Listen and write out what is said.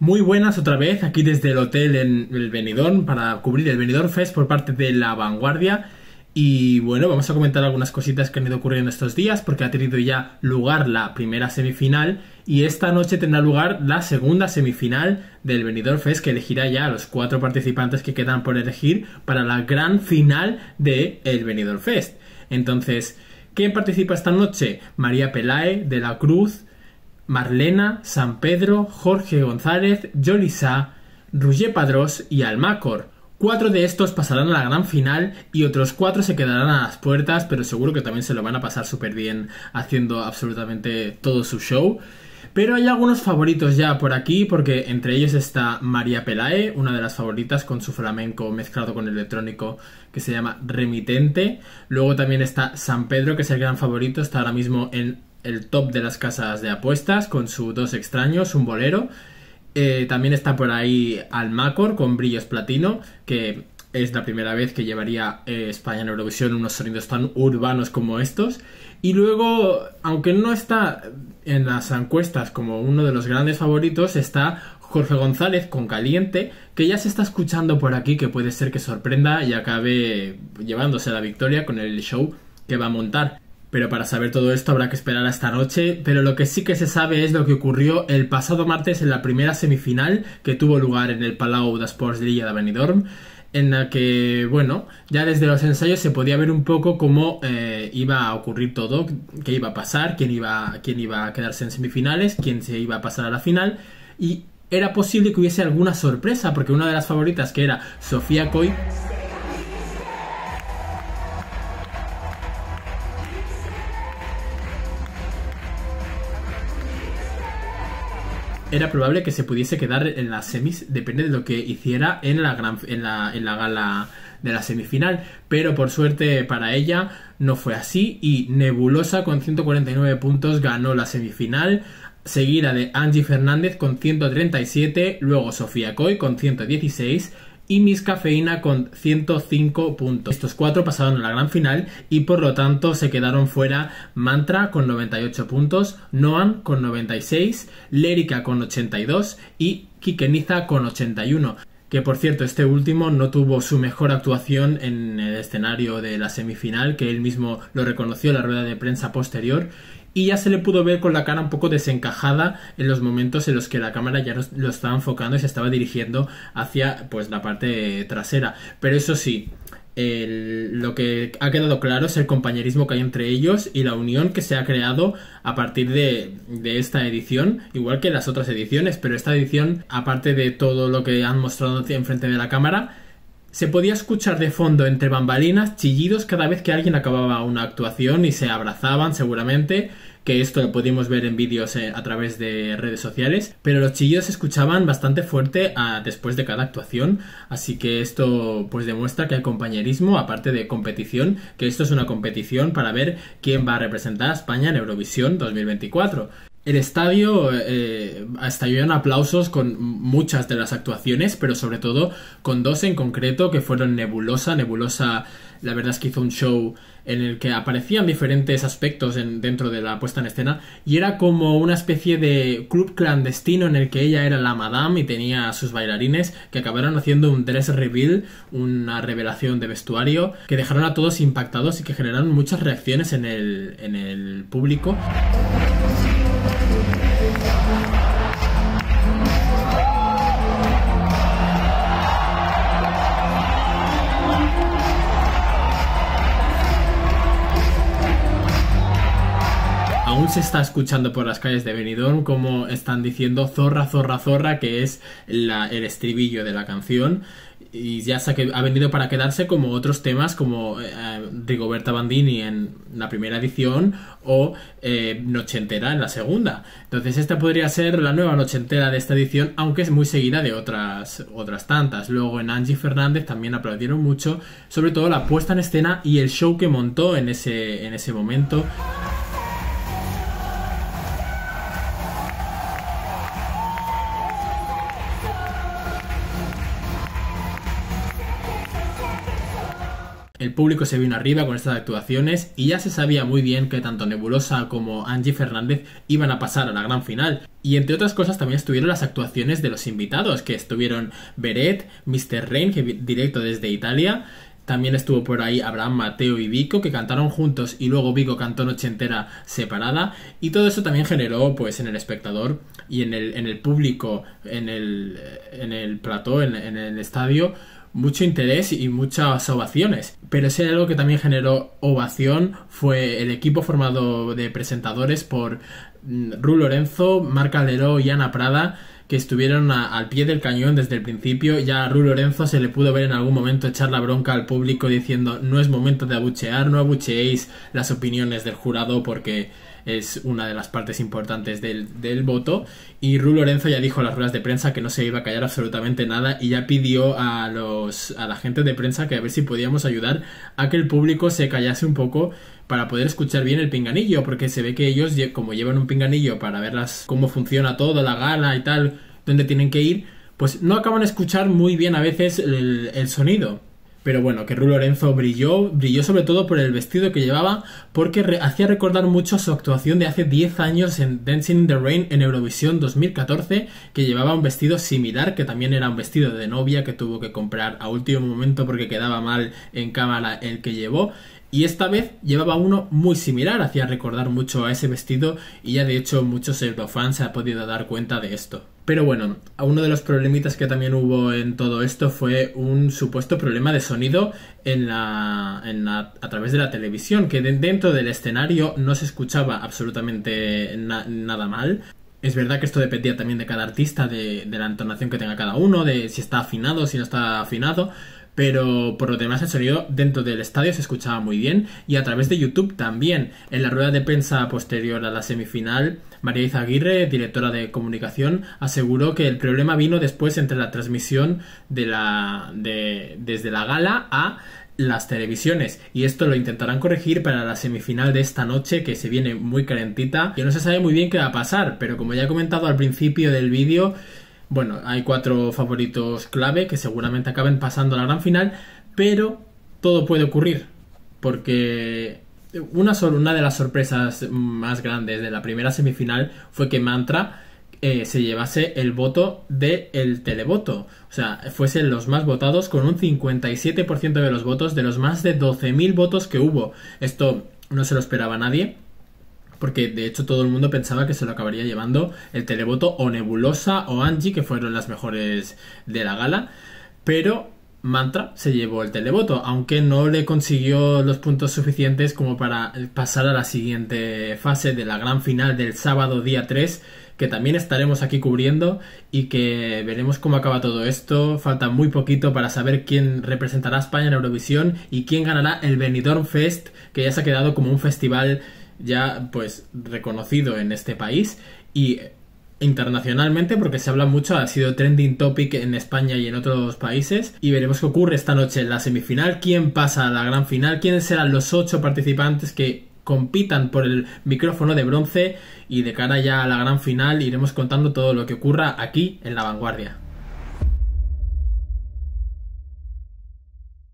Muy buenas otra vez, aquí desde el hotel en el Benidorm para cubrir el Benidorm Fest por parte de La Vanguardia. Y bueno, vamos a comentar algunas cositas que han ido ocurriendo estos días porque ha tenido ya lugar la primera semifinal y esta noche tendrá lugar la segunda semifinal del Benidorm Fest que elegirá ya a los cuatro participantes que quedan por elegir para la gran final de el Benidorm Fest. Entonces, ¿quién participa esta noche? María Pelae de la Cruz, Marlena, San Pedro, Jorge González, Jolisa, Rugé Padros y Almacor. Cuatro de estos pasarán a la gran final y otros cuatro se quedarán a las puertas, pero seguro que también se lo van a pasar súper bien haciendo absolutamente todo su show. Pero hay algunos favoritos ya por aquí, porque entre ellos está María Pelae, una de las favoritas con su flamenco mezclado con electrónico que se llama Remitente. Luego también está San Pedro, que es el gran favorito, está ahora mismo en el top de las casas de apuestas con sus Dos Extraños, un bolero. Eh, también está por ahí Almacor con Brillos Platino, que es la primera vez que llevaría eh, España en Eurovisión unos sonidos tan urbanos como estos. Y luego, aunque no está en las encuestas como uno de los grandes favoritos, está Jorge González con Caliente, que ya se está escuchando por aquí, que puede ser que sorprenda y acabe llevándose la victoria con el show que va a montar. Pero para saber todo esto habrá que esperar a esta noche, pero lo que sí que se sabe es lo que ocurrió el pasado martes en la primera semifinal que tuvo lugar en el Palau d'Esports de Liga de Benidorm, en la que, bueno, ya desde los ensayos se podía ver un poco cómo eh, iba a ocurrir todo, qué iba a pasar, quién iba, quién iba a quedarse en semifinales, quién se iba a pasar a la final, y era posible que hubiese alguna sorpresa, porque una de las favoritas que era Sofía Coy era probable que se pudiese quedar en las semis, depende de lo que hiciera en la, gran, en la, en la gala de la semifinal, pero por suerte para ella no fue así y Nebulosa con 149 puntos ganó la semifinal, seguida de Angie Fernández con 137, luego Sofía Coy con 116, y Miss Cafeína con 105 puntos. Estos cuatro pasaron a la gran final y por lo tanto se quedaron fuera Mantra con 98 puntos, Noan con 96, Lérica con 82 y Kikeniza con 81 que por cierto este último no tuvo su mejor actuación en el escenario de la semifinal, que él mismo lo reconoció en la rueda de prensa posterior, y ya se le pudo ver con la cara un poco desencajada en los momentos en los que la cámara ya lo estaba enfocando y se estaba dirigiendo hacia pues la parte trasera. Pero eso sí, lo que ha quedado claro es el compañerismo que hay entre ellos y la unión que se ha creado a partir de, de, esta edición, igual que las otras ediciones, pero esta edición, aparte de todo lo que han mostrado enfrente de la cámara, se podía escuchar de fondo entre bambalinas chillidos cada vez que alguien acababa una actuación y se abrazaban seguramente, que esto lo pudimos ver en vídeos eh, a través de redes sociales, pero los chillidos se escuchaban bastante fuerte ah, después de cada actuación, así que esto pues demuestra que hay compañerismo, aparte de competición, que esto es una competición para ver quién va a representar a España en Eurovisión 2024. El estadio estalló eh, en aplausos con muchas de las actuaciones, pero sobre todo con dos en concreto que fueron Nebulosa. Nebulosa, la verdad es que hizo un show en el que aparecían diferentes aspectos dentro de la puesta en escena y era como una especie de club clandestino en el que ella era la madame y tenía a sus bailarines que acabaron haciendo un dress reveal, una revelación de vestuario que dejaron a todos impactados y que generaron muchas reacciones en el, en el público. está escuchando por las calles de Benidorm como están diciendo zorra, zorra, zorra, que es el estribillo de la canción y ya que ha venido para quedarse como otros temas como eh, Rigoberta Bandini en la primera edición o eh, noche entera en la segunda. Entonces esta podría ser la nueva entera de esta edición, aunque es muy seguida de otras, otras tantas. Luego en Angie Fernández también aplaudieron mucho, sobre todo la puesta en escena y el show que montó en ese, en ese momento. El público se vino arriba con estas actuaciones y ya se sabía muy bien que tanto Nebulosa como Angie Fernández iban a pasar a la gran final. Y entre otras cosas también estuvieron las actuaciones de los invitados, que estuvieron Beret, Mr. Rain, que directo desde Italia, también estuvo por ahí Abraham, Mateo y Vico, que cantaron juntos y luego Vico cantó noche entera separada. Y todo eso también generó, pues, en el espectador y en el, en el público, en el, en el plató, en el estadio, mucho interés y muchas ovaciones. Pero si hay algo que también generó ovación fue el equipo formado de presentadores por mm, Ru Lorenzo, Marc Calderó y Ana Prada que estuvieron al pie del cañón desde el principio. Ya a Ru Lorenzo se le pudo ver en algún momento echar la bronca al público diciendo no es momento de abuchear, no abucheéis las opiniones del jurado porque es una de las partes importantes del, del voto. Y Ru Lorenzo ya dijo a las ruedas de prensa que no se iba a callar absolutamente nada y ya pidió a, los, a la gente de prensa que a ver si podíamos ayudar a que el público se callase un poco para poder escuchar bien el pinganillo, porque se ve que ellos, como llevan un pinganillo para ver cómo funciona todo, la gala y tal, dónde tienen que ir, pues no acaban de escuchar muy bien a veces el, el sonido. Pero bueno, que Ru Lorenzo brilló, brilló sobre todo por el vestido que llevaba, porque hacía recordar mucho su actuación de hace 10 años en Dancing in the Rain en Eurovisión 2014, que llevaba un vestido similar, que también era un vestido de novia que tuvo que comprar a último momento porque quedaba mal en cámara el que llevó. Y esta vez llevaba uno muy similar, hacía recordar mucho a ese vestido y ya de hecho muchos eurofans se han podido dar cuenta de esto. Pero bueno, uno de los problemitas que también hubo en todo esto fue un supuesto problema de sonido en la, en a través de la televisión, que dentro del escenario no se escuchaba absolutamente nada mal, es verdad que esto dependía también de cada artista, de, de, la entonación que tenga cada uno, de si está afinado, si no está afinado, pero por lo demás el sonido dentro del estadio se escuchaba muy bien y a través de YouTube también. En la rueda de prensa posterior a la semifinal, María Izaguirre, directora de comunicación, aseguró que el problema vino después entre la transmisión de la, desde la gala a las televisiones y esto lo intentarán corregir para la semifinal de esta noche que se viene muy calentita que no se sabe muy bien qué va a pasar pero como ya he comentado al principio del vídeo bueno, hay cuatro favoritos clave que seguramente acaben pasando a la gran final, pero todo puede ocurrir, porque una, una de las sorpresas más grandes de la primera semifinal fue que Mantra eh, se llevase el voto del el televoto. O sea, fuesen los más votados con un 57% de los votos de los más de 12.000 votos que hubo. Esto no se lo esperaba nadie porque de hecho todo el mundo pensaba que se lo acabaría llevando el televoto o Nebulosa o Angie, que fueron las mejores de la gala, pero Mantra se llevó el televoto, aunque no le consiguió los puntos suficientes como para pasar a la siguiente fase de la gran final del sábado día 3, que también estaremos aquí cubriendo y que veremos cómo acaba todo esto. Falta muy poquito para saber quién representará a España en Eurovisión y quién ganará el Benidorm Fest, que ya se ha quedado como un festival ya pues reconocido en este país y internacionalmente porque se habla mucho, ha sido trending topic en España y en otros países y veremos qué ocurre esta noche en la semifinal, quién pasa a la gran final, quiénes serán los ocho participantes que compitan por el micrófono de bronce y de cara ya a la gran final iremos contando todo lo que ocurra aquí en la vanguardia.